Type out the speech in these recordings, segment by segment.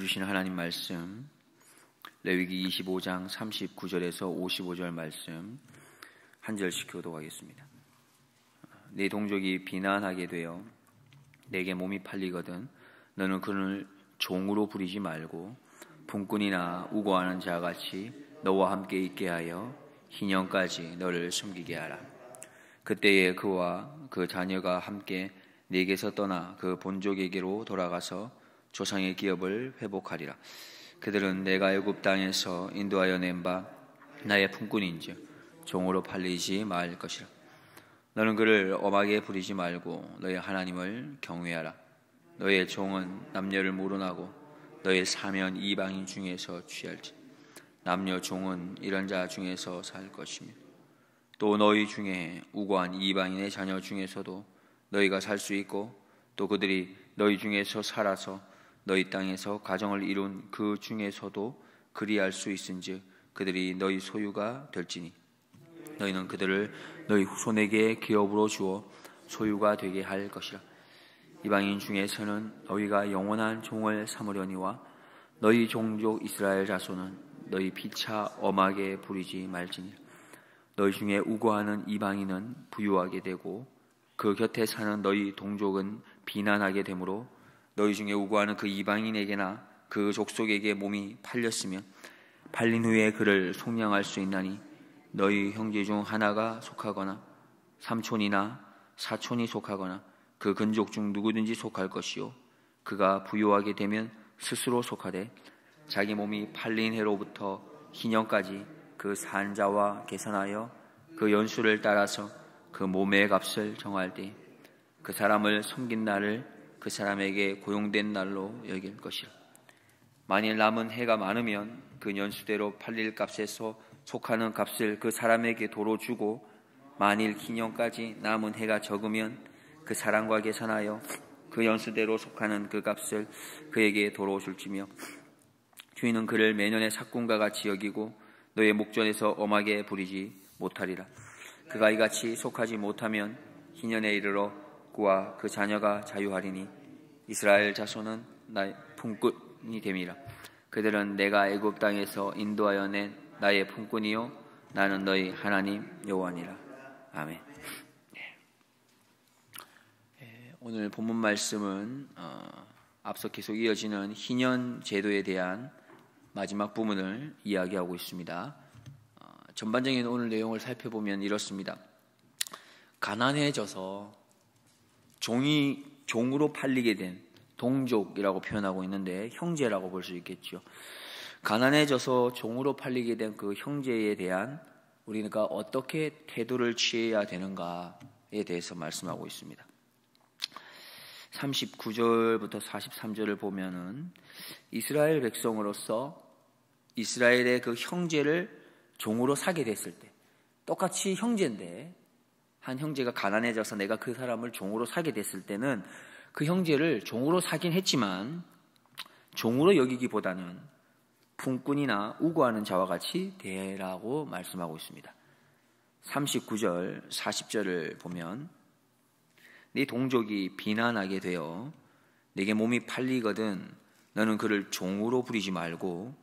주신 하나님 말씀 레위기 25장 39절에서 55절 말씀 한 절씩 교도하겠습니다. 내 동족이 비난하게 되어 내게 몸이 팔리거든 너는 그를 종으로 부리지 말고 분꾼이나 우고하는 자같이 너와 함께 있게 하여 희년까지 너를 숨기게 하라. 그때에 그와 그 자녀가 함께 내게서 떠나 그 본족에게로 돌아가서 조상의 기업을 회복하리라. 그들은 내가 애굽 땅에서 인도하여 낸 바 나의 품꾼인지 종으로 팔리지 말 것이라. 너는 그를 엄하게 부리지 말고 너의 하나님을 경외하라. 너의 종은 남녀를 모론하고 너의 사면 이방인 중에서 취할지. 남녀 종은 이런 자 중에서 살 것이며 또 너희 중에 우고한 이방인의 자녀 중에서도 너희가 살 수 있고 또 그들이 너희 중에서 살아서 너희 땅에서 가정을 이룬 그 중에서도 그리할 수 있은즉 그들이 너희 소유가 될지니 너희는 그들을 너희 후손에게 기업으로 주어 소유가 되게 할 것이라 이방인 중에서는 너희가 영원한 종을 삼으려니와 너희 종족 이스라엘 자손은 너희 피차 엄하게 부리지 말지니 너희 중에 우고하는 이방인은 부유하게 되고 그 곁에 사는 너희 동족은 비난하게 되므로 너희 중에 우고하는 그 이방인에게나 그 족속에게 몸이 팔렸으면 팔린 후에 그를 속량할 수 있나니 너희 형제 중 하나가 속하거나 삼촌이나 사촌이 속하거나 그 근족 중 누구든지 속할 것이요 그가 부유하게 되면 스스로 속하되 자기 몸이 팔린 해로부터 희년까지 그 산자와 계산하여 그 연수를 따라서 그 몸의 값을 정할 때 그 사람을 섬긴 날을 그 사람에게 고용된 날로 여길 것이라. 만일 남은 해가 많으면 그 연수대로 팔릴 값에서 속하는 값을 그 사람에게 도로 주고 만일 기념까지 남은 해가 적으면 그 사람과 계산하여 그 연수대로 속하는 그 값을 그에게 도로 줄지며 주인은 그를 매년의 삭군과 같이 여기고 너의 목전에서 엄하게 부리지 못하리라. 그가 이같이 속하지 못하면 희년에 이르러 그와 그 자녀가 자유하리니 이스라엘 자손은 나의 품꾼이 됨이라 그들은 내가 애굽 땅에서 인도하여 낸 나의 품꾼이요 나는 너희 하나님 여호와니라 아멘. 예. 예, 오늘 본문 말씀은 어, 앞서 계속 이어지는 희년 제도에 대한 마지막 부분을 이야기하고 있습니다. 어, 전반적인 오늘 내용을 살펴보면 이렇습니다. 가난해져서 종이 종으로 팔리게 된 동족이라고 표현하고 있는데 형제라고 볼 수 있겠죠. 가난해져서 종으로 팔리게 된 그 형제에 대한 우리가 어떻게 태도를 취해야 되는가에 대해서 말씀하고 있습니다. 39절부터 43절을 보면은 이스라엘 백성으로서 이스라엘의 그 형제를 종으로 사게 됐을 때 똑같이 형제인데 한 형제가 가난해져서 내가 그 사람을 종으로 사게 됐을 때는 그 형제를 종으로 사긴 했지만 종으로 여기기보다는 분꾼이나 우고하는 자와 같이 대라고 말씀하고 있습니다. 39절, 40절을 보면 네 동족이 비난하게 되어 내게 몸이 팔리거든 너는 그를 종으로 부리지 말고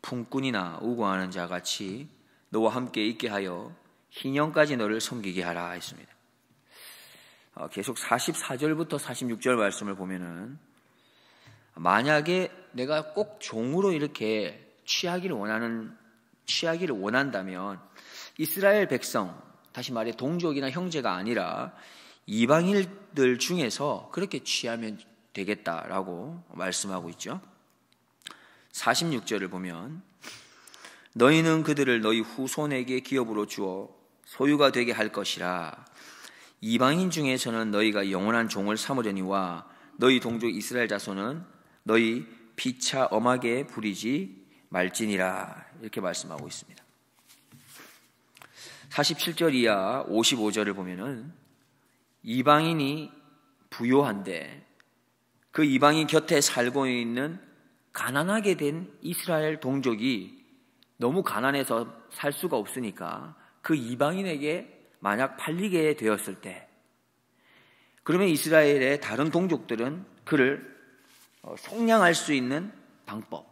풍꾼이나 우고하는 자같이 너와 함께 있게 하여 희년까지 너를 섬기게 하라 했습니다. 어, 계속 44절부터 46절 말씀을 보면은 만약에 내가 꼭 종으로 이렇게 취하기를 원하는 취하기를 원한다면 이스라엘 백성 다시 말해 동족이나 형제가 아니라 이방인들 중에서 그렇게 취하면 되겠다라고 말씀하고 있죠. 46절을 보면 너희는 그들을 너희 후손에게 기업으로 주어 소유가 되게 할 것이라 이방인 중에서는 너희가 영원한 종을 삼으려니와 너희 동족 이스라엘 자손은 너희 비차 엄하게 부리지 말지니라 이렇게 말씀하고 있습니다. 47절 이하 55절을 보면은 이방인이 부요한데 그 이방인 곁에 살고 있는 가난하게 된 이스라엘 동족이 너무 가난해서 살 수가 없으니까 그 이방인에게 만약 팔리게 되었을 때 그러면 이스라엘의 다른 동족들은 그를 어, 속량할 수 있는 방법,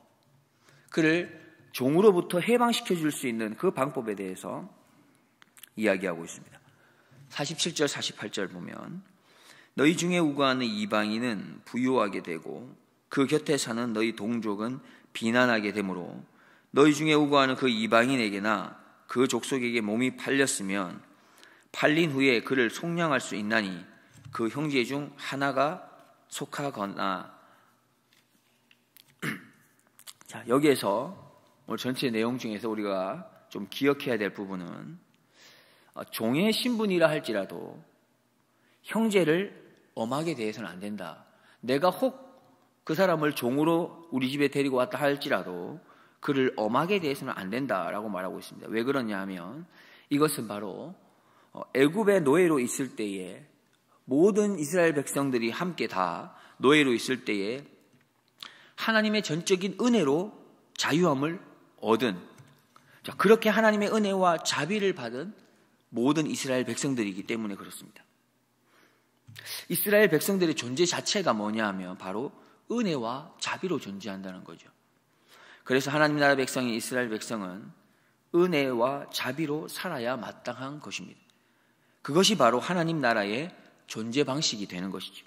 그를 종으로부터 해방시켜 줄 수 있는 그 방법에 대해서 이야기하고 있습니다. 47절, 48절 보면 너희 중에 우거하는 이방인은 부유하게 되고 그 곁에 사는 너희 동족은 비난하게 되므로 너희 중에 우거하는 그 이방인에게나 그 족속에게 몸이 팔렸으면 팔린 후에 그를 속량할 수 있나니 그 형제 중 하나가 속하거나 자 여기에서 오늘 전체 내용 중에서 우리가 좀 기억해야 될 부분은 어, 종의 신분이라 할지라도 형제를 엄하게 대해서는 안 된다. 내가 혹 그 사람을 종으로 우리 집에 데리고 왔다 할지라도 그를 엄하게 대해서는 안 된다라고 말하고 있습니다. 왜 그러냐 하면 이것은 바로 어, 애굽의 노예로 있을 때에 모든 이스라엘 백성들이 함께 다 노예로 있을 때에 하나님의 전적인 은혜로 자유함을 얻은 자, 그렇게 하나님의 은혜와 자비를 받은 모든 이스라엘 백성들이기 때문에 그렇습니다. 이스라엘 백성들의 존재 자체가 뭐냐 하면 바로 은혜와 자비로 존재한다는 거죠. 그래서 하나님 나라 백성인 이스라엘 백성은 은혜와 자비로 살아야 마땅한 것입니다. 그것이 바로 하나님 나라의 존재 방식이 되는 것이죠.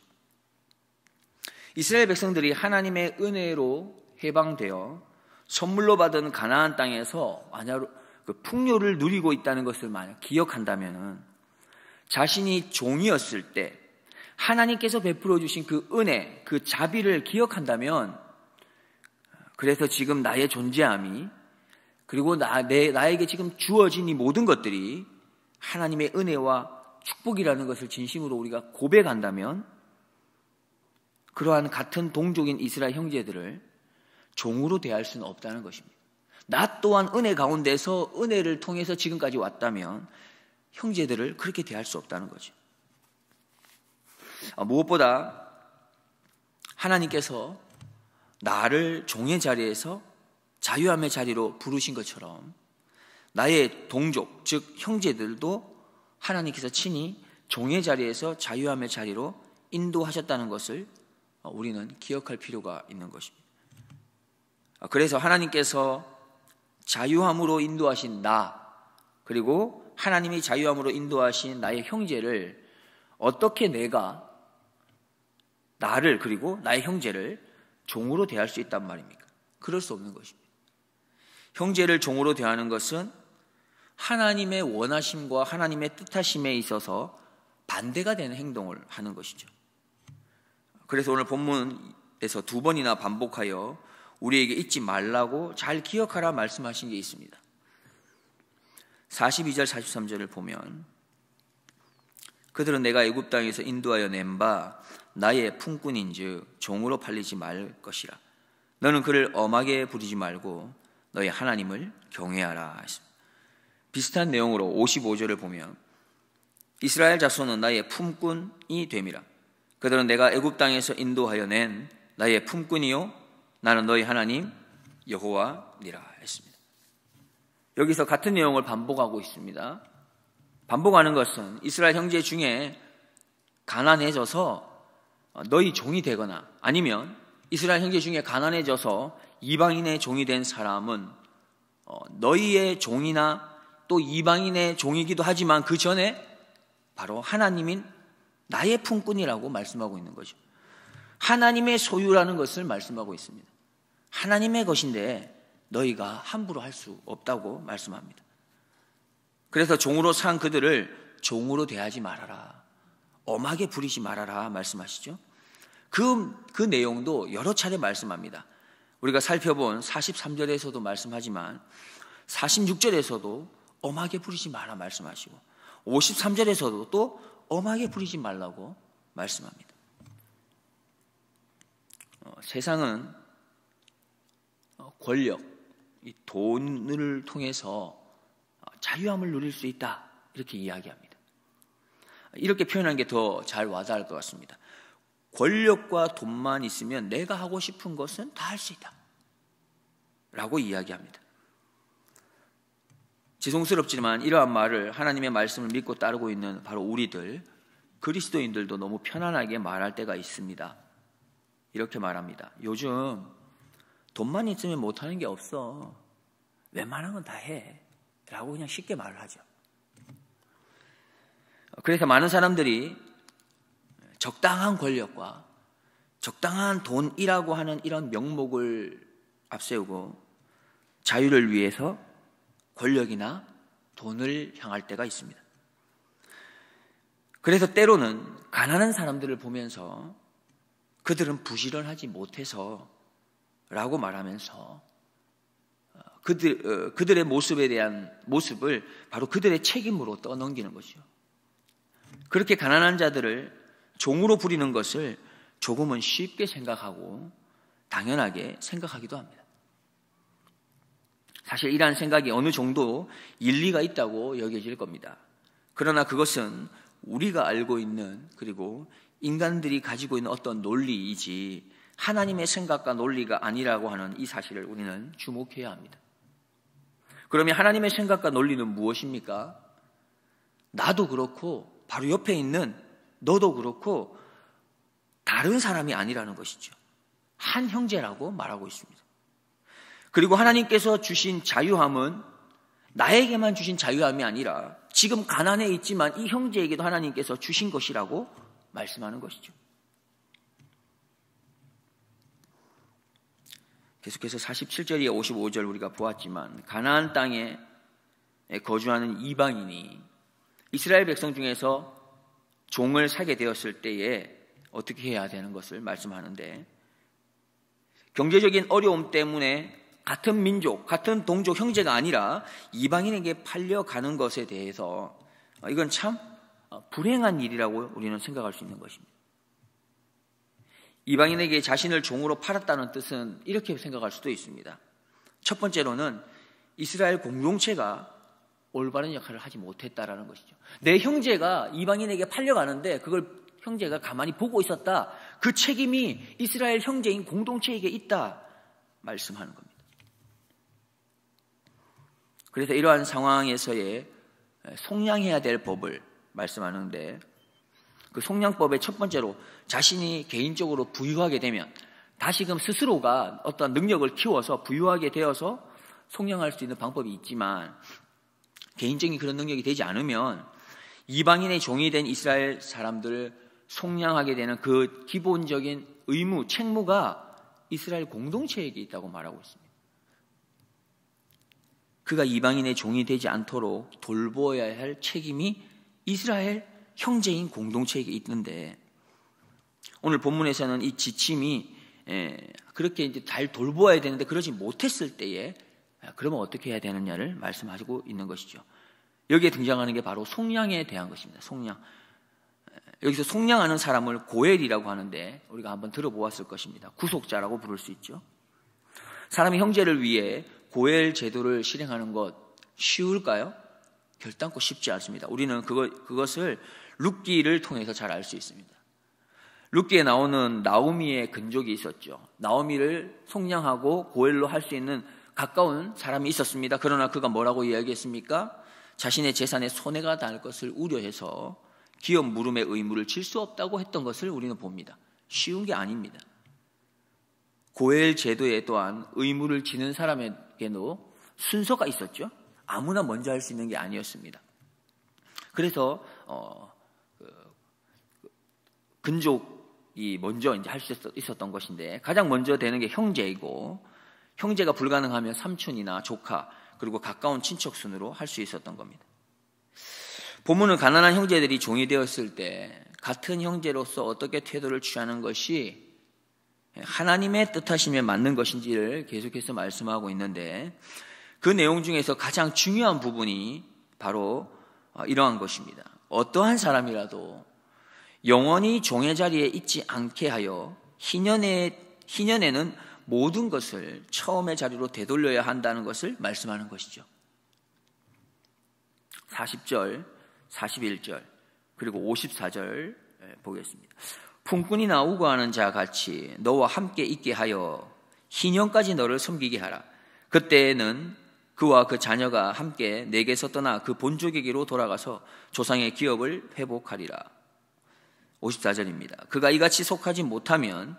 이스라엘 백성들이 하나님의 은혜로 해방되어 선물로 받은 가나안 땅에서 만약 그 풍요를 누리고 있다는 것을 만약 기억한다면 자신이 종이었을 때 하나님께서 베풀어 주신 그 은혜, 그 자비를 기억한다면 그래서 지금 나의 존재함이 그리고 나, 내, 나에게 지금 주어진 이 모든 것들이 하나님의 은혜와 축복이라는 것을 진심으로 우리가 고백한다면 그러한 같은 동족인 이스라엘 형제들을 종으로 대할 수는 없다는 것입니다. 나 또한 은혜 가운데서 은혜를 통해서 지금까지 왔다면 형제들을 그렇게 대할 수 없다는 거지 아, 무엇보다 하나님께서 나를 종의 자리에서 자유함의 자리로 부르신 것처럼 나의 동족, 즉 형제들도 하나님께서 친히 종의 자리에서 자유함의 자리로 인도하셨다는 것을 우리는 기억할 필요가 있는 것입니다. 그래서 하나님께서 자유함으로 인도하신 나, 그리고 하나님이 자유함으로 인도하신 나의 형제를 어떻게 내가 나를 그리고 나의 형제를 종으로 대할 수 있단 말입니까? 그럴 수 없는 것입니다. 형제를 종으로 대하는 것은 하나님의 원하심과 하나님의 뜻하심에 있어서 반대가 되는 행동을 하는 것이죠. 그래서 오늘 본문에서 두 번이나 반복하여 우리에게 잊지 말라고 잘 기억하라 말씀하신 게 있습니다. 42절 43절을 보면 그들은 내가 애굽 땅에서 인도하여 낸 바 나의 품꾼인즉 종으로 팔리지 말 것이라. 너는 그를 엄하게 부리지 말고 너의 하나님을 경외하라. 비슷한 내용으로 55절을 보면 이스라엘 자손은 나의 품꾼이 됨이라. 그들은 내가 애굽 땅에서 인도하여 낸 나의 품꾼이요 나는 너희 하나님 여호와니라 했습니다. 여기서 같은 내용을 반복하고 있습니다. 반복하는 것은 이스라엘 형제 중에 가난해져서 어, 너희 종이 되거나 아니면 이스라엘 형제 중에 가난해져서 이방인의 종이 된 사람은 어, 너희의 종이나 또 이방인의 종이기도 하지만 그 전에 바로 하나님인 나의 품꾼이라고 말씀하고 있는 거죠. 하나님의 소유라는 것을 말씀하고 있습니다. 하나님의 것인데 너희가 함부로 할 수 없다고 말씀합니다. 그래서 종으로 산 그들을 종으로 대하지 말아라. 엄하게 부리지 말아라 말씀하시죠. 그, 그 내용도 여러 차례 말씀합니다. 우리가 살펴본 43절에서도 말씀하지만 46절에서도 엄하게 부리지 마라 말씀하시고 53절에서도 또 엄하게 부리지 말라고 말씀합니다. 어, 세상은 어, 권력, 돈을 통해서 자유함을 누릴 수 있다. 이렇게 이야기합니다. 이렇게 표현하는 게 더 잘 와닿을 것 같습니다. 권력과 돈만 있으면 내가 하고 싶은 것은 다 할 수 있다. 라고 이야기합니다. 죄송스럽지만 이러한 말을 하나님의 말씀을 믿고 따르고 있는 바로 우리들, 그리스도인들도 너무 편안하게 말할 때가 있습니다. 이렇게 말합니다. 요즘 돈만 있으면 못하는 게 없어. 웬만한 건 다 해. 라고 그냥 쉽게 말을 하죠. 그래서 많은 사람들이 적당한 권력과 적당한 돈이라고 하는 이런 명목을 앞세우고 자유를 위해서 권력이나 돈을 향할 때가 있습니다. 그래서 때로는 가난한 사람들을 보면서 그들은 부지런하지 못해서 라고 말하면서 그들, 어, 그들의 모습에 대한 모습을 바로 그들의 책임으로 떠넘기는 것이죠. 그렇게 가난한 자들을 종으로 부리는 것을 조금은 쉽게 생각하고 당연하게 생각하기도 합니다. 사실 이러한 생각이 어느 정도 일리가 있다고 여겨질 겁니다. 그러나 그것은 우리가 알고 있는 그리고 인간들이 가지고 있는 어떤 논리이지 하나님의 생각과 논리가 아니라고 하는 이 사실을 우리는 주목해야 합니다. 그러면 하나님의 생각과 논리는 무엇입니까? 나도 그렇고 바로 옆에 있는 너도 그렇고 다른 사람이 아니라는 것이죠. 한 형제라고 말하고 있습니다. 그리고 하나님께서 주신 자유함은 나에게만 주신 자유함이 아니라 지금 가난에 있지만 이 형제에게도 하나님께서 주신 것이라고 말씀하는 것이죠. 계속해서 47절에 55절 우리가 보았지만 가나안 땅에 거주하는 이방인이 이스라엘 백성 중에서 종을 사게 되었을 때에 어떻게 해야 되는 것을 말씀하는데 경제적인 어려움 때문에 같은 민족, 같은 동족 형제가 아니라 이방인에게 팔려가는 것에 대해서 이건 참 불행한 일이라고 우리는 생각할 수 있는 것입니다. 이방인에게 자신을 종으로 팔았다는 뜻은 이렇게 생각할 수도 있습니다. 첫 번째로는 이스라엘 공동체가 올바른 역할을 하지 못했다라는 것이죠. 내 형제가 이방인에게 팔려가는데 그걸 형제가 가만히 보고 있었다. 그 책임이 이스라엘 형제인 공동체에게 있다. 말씀하는 겁니다. 그래서 이러한 상황에서의 송양해야될 법을 말씀하는데 그 속량법의 첫 번째로 자신이 개인적으로 부유하게 되면 다시금 스스로가 어떤 능력을 키워서 부유하게 되어서 속량할 수 있는 방법이 있지만 개인적인 그런 능력이 되지 않으면 이방인의 종이 된 이스라엘 사람들을 속량하게 되는 그 기본적인 의무, 책무가 이스라엘 공동체에게 있다고 말하고 있습니다. 그가 이방인의 종이 되지 않도록 돌보아야 할 책임이 이스라엘 형제인 공동체에게 있는데 오늘 본문에서는 이 지침이 예, 그렇게 이제 잘 돌보아야 되는데 그러지 못했을 때에 아, 그러면 어떻게 해야 되느냐를 말씀하시고 있는 것이죠. 여기에 등장하는 게 바로 속량에 대한 것입니다. 속량. 예, 여기서 속량하는 사람을 고엘이라고 하는데 우리가 한번 들어보았을 것입니다. 구속자라고 부를 수 있죠. 사람이 형제를 위해 고엘 제도를 실행하는 것 쉬울까요? 결단코 쉽지 않습니다. 우리는 그것, 그것을 룻기를 통해서 잘 알 수 있습니다. 룻기에 나오는 나오미의 근족이 있었죠. 나오미를 속량하고 고엘로 할 수 있는 가까운 사람이 있었습니다. 그러나 그가 뭐라고 이야기했습니까? 자신의 재산에 손해가 날 것을 우려해서 기업 물음의 의무를 질 수 없다고 했던 것을 우리는 봅니다. 쉬운 게 아닙니다. 고엘 제도에 또한 의무를 지는 사람에게도 순서가 있었죠. 아무나 먼저 할 수 있는 게 아니었습니다. 그래서 어, 근족이 먼저 이제 할 수 있었던 것인데 가장 먼저 되는 게 형제이고 형제가 불가능하면 삼촌이나 조카 그리고 가까운 친척 순으로 할 수 있었던 겁니다. 보문은 가난한 형제들이 종이 되었을 때 같은 형제로서 어떻게 태도를 취하는 것이 하나님의 뜻하시에 맞는 것인지를 계속해서 말씀하고 있는데 그 내용 중에서 가장 중요한 부분이 바로 어, 이러한 것입니다. 어떠한 사람이라도 영원히 종의 자리에 있지 않게 하여 희년에, 희년에는 모든 것을 처음의 자리로 되돌려야 한다는 것을 말씀하는 것이죠. 40절, 41절, 그리고 54절 예, 보겠습니다. 품꾼이 나우고 하는 자 같이 너와 함께 있게 하여 희년까지 너를 섬기게 하라. 그때에는 그와 그 자녀가 함께 내게서 떠나 그 본족에게로 돌아가서 조상의 기업을 회복하리라. 54절입니다. 그가 이같이 속하지 못하면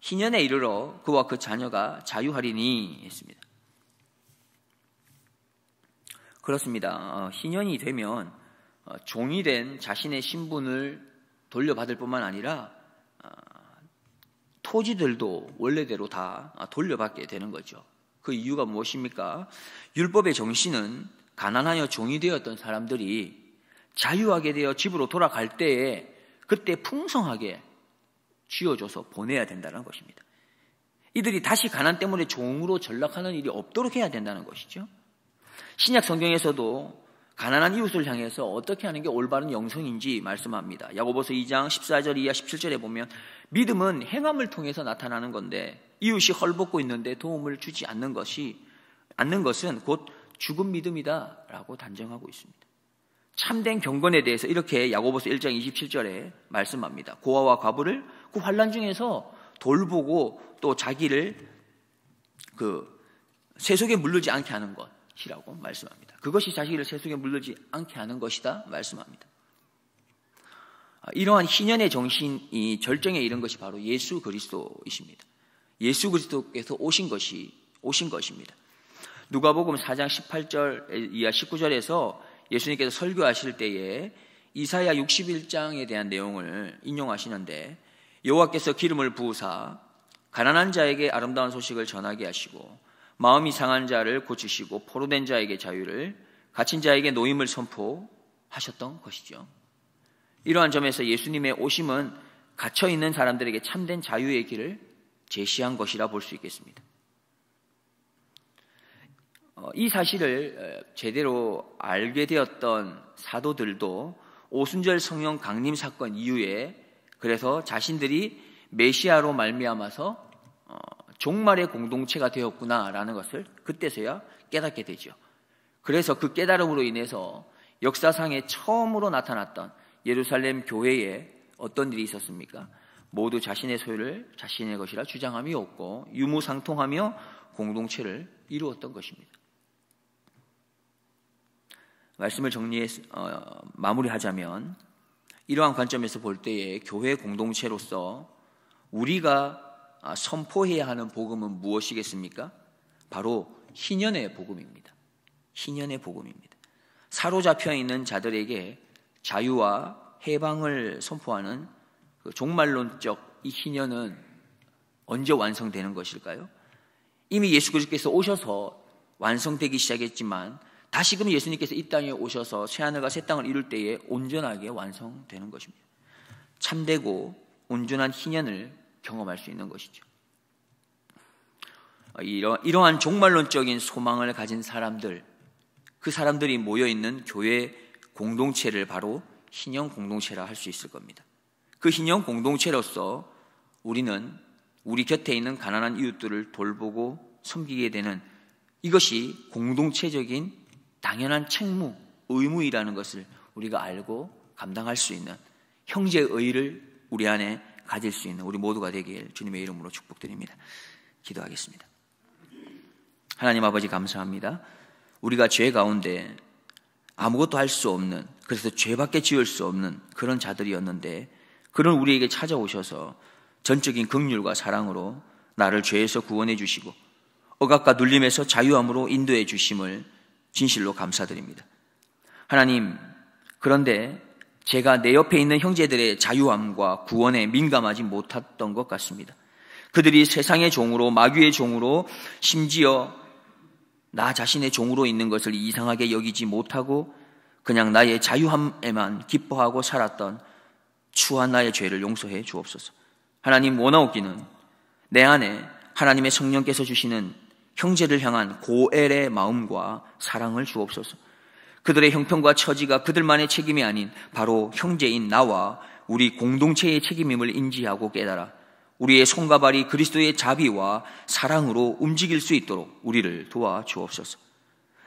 희년에 이르러 그와 그 자녀가 자유하리니 했습니다. 그렇습니다. 어, 희년이 되면 어, 종이 된 자신의 신분을 돌려받을 뿐만 아니라 어, 토지들도 원래대로 다 돌려받게 되는 거죠. 그 이유가 무엇입니까? 율법의 정신은 가난하여 종이 되었던 사람들이 자유하게 되어 집으로 돌아갈 때에 그때 풍성하게 쥐어줘서 보내야 된다는 것입니다. 이들이 다시 가난 때문에 종으로 전락하는 일이 없도록 해야 된다는 것이죠. 신약 성경에서도 가난한 이웃을 향해서 어떻게 하는 게 올바른 영성인지 말씀합니다. 야고보서 2장 14절 이하 17절에 보면 믿음은 행함을 통해서 나타나는 건데 이웃이 헐벗고 있는데 도움을 주지 않는 것이 않는 것은 곧 죽은 믿음이다라고 단정하고 있습니다. 참된 경건에 대해서 이렇게 야고보서 1장 27절에 말씀합니다. 고아와 과부를 그 환란 중에서 돌보고 또 자기를 그 세속에 물르지 않게 하는 것이라고 말씀합니다. 그것이 자기를 세속에 물르지 않게 하는 것이다 말씀합니다. 아, 이러한 희년의 정신이 절정에 이른 것이 바로 예수 그리스도이십니다. 예수 그리스도께서 오신 것이 오신 것입니다. 누가복음 4장 18절 이하 19절에서 예수님께서 설교하실 때에 이사야 61장에 대한 내용을 인용하시는데 여호와께서 기름을 부으사 가난한 자에게 아름다운 소식을 전하게 하시고 마음이 상한 자를 고치시고 포로된 자에게 자유를 갇힌 자에게 노임을 선포하셨던 것이죠. 이러한 점에서 예수님의 오심은 갇혀 있는 사람들에게 참된 자유의 길을 제시한 것이라 볼 수 있겠습니다. 어, 이 사실을 제대로 알게 되었던 사도들도 오순절 성령 강림 사건 이후에 그래서 자신들이 메시아로 말미암아서 어, 종말의 공동체가 되었구나라는 것을 그때서야 깨닫게 되죠. 그래서 그 깨달음으로 인해서 역사상에 처음으로 나타났던 예루살렘 교회에 어떤 일이 있었습니까? 모두 자신의 소유를 자신의 것이라 주장함이 없고 유무상통하며 공동체를 이루었던 것입니다. 말씀을 정리해 어, 마무리하자면 이러한 관점에서 볼 때에 교회 공동체로서 우리가 아, 선포해야 하는 복음은 무엇이겠습니까? 바로 희년의 복음입니다. 희년의 복음입니다. 사로잡혀 있는 자들에게 자유와 해방을 선포하는 그 종말론적 이 희년은 언제 완성되는 것일까요? 이미 예수 그리스께서 오셔서 완성되기 시작했지만 다시금 예수님께서 이 땅에 오셔서 새하늘과 새 땅을 이룰 때에 온전하게 완성되는 것입니다. 참되고 온전한 희년을 경험할 수 있는 것이죠. 이러한 종말론적인 소망을 가진 사람들, 그 사람들이 모여있는 교회 공동체를 바로 희년 공동체라 할 수 있을 겁니다. 그 희년 공동체로서 우리는 우리 곁에 있는 가난한 이웃들을 돌보고 섬기게 되는 이것이 공동체적인 당연한 책무, 의무이라는 것을 우리가 알고 감당할 수 있는 형제의 의를 우리 안에 가질 수 있는 우리 모두가 되길 주님의 이름으로 축복드립니다. 기도하겠습니다. 하나님 아버지 감사합니다. 우리가 죄 가운데 아무것도 할 수 없는 그래서 죄밖에 지을 수 없는 그런 자들이었는데 그런 우리에게 찾아오셔서 전적인 긍휼과 사랑으로 나를 죄에서 구원해 주시고 억압과 눌림에서 자유함으로 인도해 주심을 진실로 감사드립니다. 하나님, 그런데 제가 내 옆에 있는 형제들의 자유함과 구원에 민감하지 못했던 것 같습니다. 그들이 세상의 종으로, 마귀의 종으로, 심지어 나 자신의 종으로 있는 것을 이상하게 여기지 못하고 그냥 나의 자유함에만 기뻐하고 살았던 추한 나의 죄를 용서해 주옵소서. 하나님 원하옵기는 내 안에 하나님의 성령께서 주시는 형제를 향한 고엘의 마음과 사랑을 주옵소서. 그들의 형편과 처지가 그들만의 책임이 아닌 바로 형제인 나와 우리 공동체의 책임임을 인지하고 깨달아 우리의 손과 발이 그리스도의 자비와 사랑으로 움직일 수 있도록 우리를 도와 주옵소서.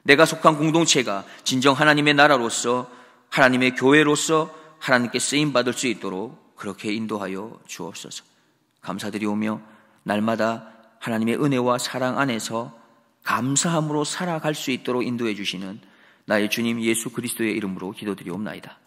내가 속한 공동체가 진정 하나님의 나라로서 하나님의 교회로서 하나님께 쓰임 받을 수 있도록 그렇게 인도하여 주옵소서. 감사드리오며 날마다 하나님의 은혜와 사랑 안에서 감사함으로 살아갈 수 있도록 인도해 주시는 나의 주님 예수 그리스도의 이름으로 기도드리옵나이다.